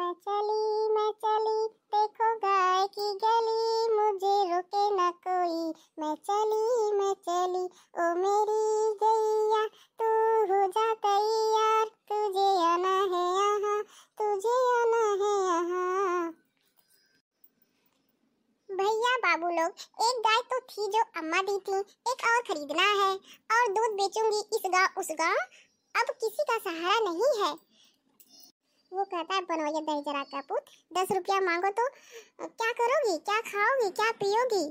मैं चली मैं चली देखो गाय की गली मुझे रुके न कोई मैं चली मैं चली ओ मेरी गैया तू हो जा तैयार तुझे आना है यहाँ तुझे आना है यहाँ भैया बाबू लोग एक गाय तो थी जो अम्मा दी थी एक और खरीदना है और दूध बेचूंगी इस गाँव उस गाँव अब किसी का सहारा नहीं है वो कहता है बनवैया दही जरा का पूत दस रुपया मांगो तो क्या करोगी क्या खाओगी क्या पियोगी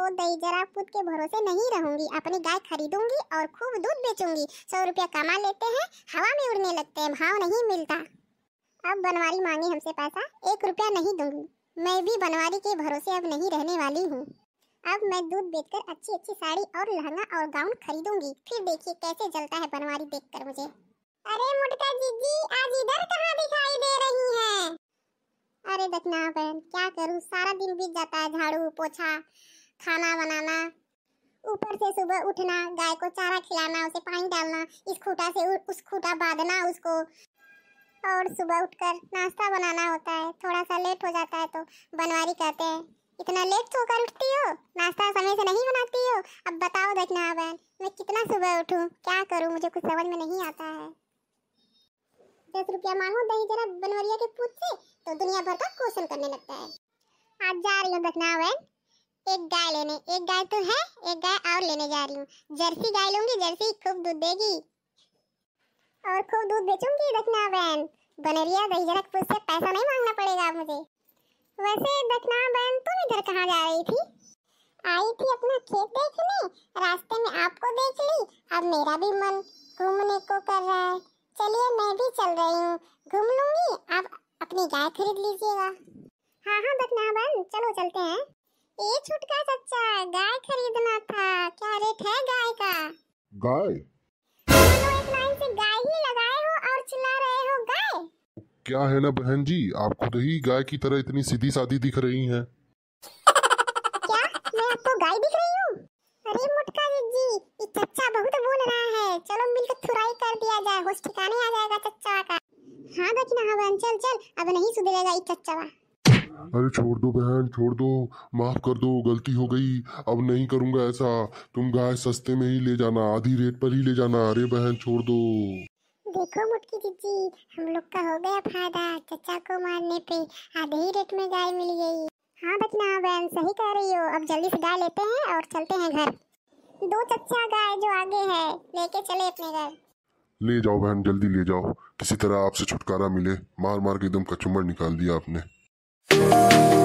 ओ दही जरा पुत के भरोसे नहीं रहूंगी अपनी गाय खरीदूंगी और खूब दूध बेचूंगी सौ रुपया कमा लेते हैं हवा में उड़ने लगते हैं भाव नहीं मिलता अब बनवारी मांगे हमसे पैसा एक रुपया नहीं दूंगी मैं भी बनवारी के भरोसे अब नहीं रहने वाली हूँ अब मैं दूध बेचकर अच्छी अच्छी साड़ी और लहंगा और गाउन खरीदूंगी फिर देखिए कैसे जलता है बनवारी देखकर मुझे अरे मुटका जीजी आज इधर कहाँ दिखाई दे रही हैं अरे बचना बहन क्या करूँ सारा दिन बीत जाता है झाड़ू पोछा खाना बनाना ऊपर से सुबह उठना गाय को चारा खिलाना उसे पानी डालना इस खूटा से उस खूटा बांधना उसको और सुबह उठकर नाश्ता बनाना होता है थोड़ा सा लेट हो जाता है तो बनवारी कहते हैं इतना लेट होकर उठती हो नाश्ता समय से नहीं बनाती हो अब बताओ देखना बहन मैं कितना सुबह उठूँ क्या करूँ मुझे कुछ समझ में नहीं आता है दस रुपया मांगो दही जरा बनवरिया के पूछ से तो दुनिया भर का क्वेश्चन करने लगता है आज जा रही हूँ दखना बहन एक गाय लेने एक गाय तो है एक गाय और लेने जा रही हूँ जर्सी गाय लूंगी जर्सी खूब दूध देगी और खूब दूध बेचूंगी दखना बहन बनरिया दही जरा पूछ से पैसा नहीं मांगना पड़ेगा मुझे वैसे दखना बहन तुम इधर कहाँ जा रही थी आई थी अपना खेत देखने रास्ते में आपको देख ली अब मेरा भी मन घूमने को कर रहा है चलिए मैं भी चल रही हूँ घूम लूंगी आप अपनी गाय खरीद लीजिएगा हाँ हाँ बन चलो चलते हैं ये छुटका सच्चा गाय खरीदना था क्या रेट है गाय का गाय क्या है ना बहन जी आप खुद ही गाय की तरह इतनी सीधी सादी दिख रही हैं क्या मैं आपको गाय दिख रही हूँ अरे मुटका जी इतना होश ठिकाने आ जाएगा चच्चा का हाँ दखिना हवन चल चल अब नहीं सुधरेगा ये चच्चा अरे छोड़ दो बहन छोड़ दो माफ कर दो गलती हो गई अब नहीं करूंगा ऐसा तुम गाय सस्ते में ही ले जाना आधी रेट पर ही ले जाना अरे बहन छोड़ दो देखो मुटकी जीजी हम लोग का हो गया फायदा चचा को मारने पे आधे ही रेट में गाय मिल गई हाँ बचना बहन सही कह रही हो अब जल्दी से गाय लेते हैं और चलते हैं घर दो चचा गाय जो आगे है लेके चले अपने घर ले जाओ बहन जल्दी ले जाओ किसी तरह आपसे छुटकारा मिले मार मार के एकदम कचुमर निकाल दिया आपने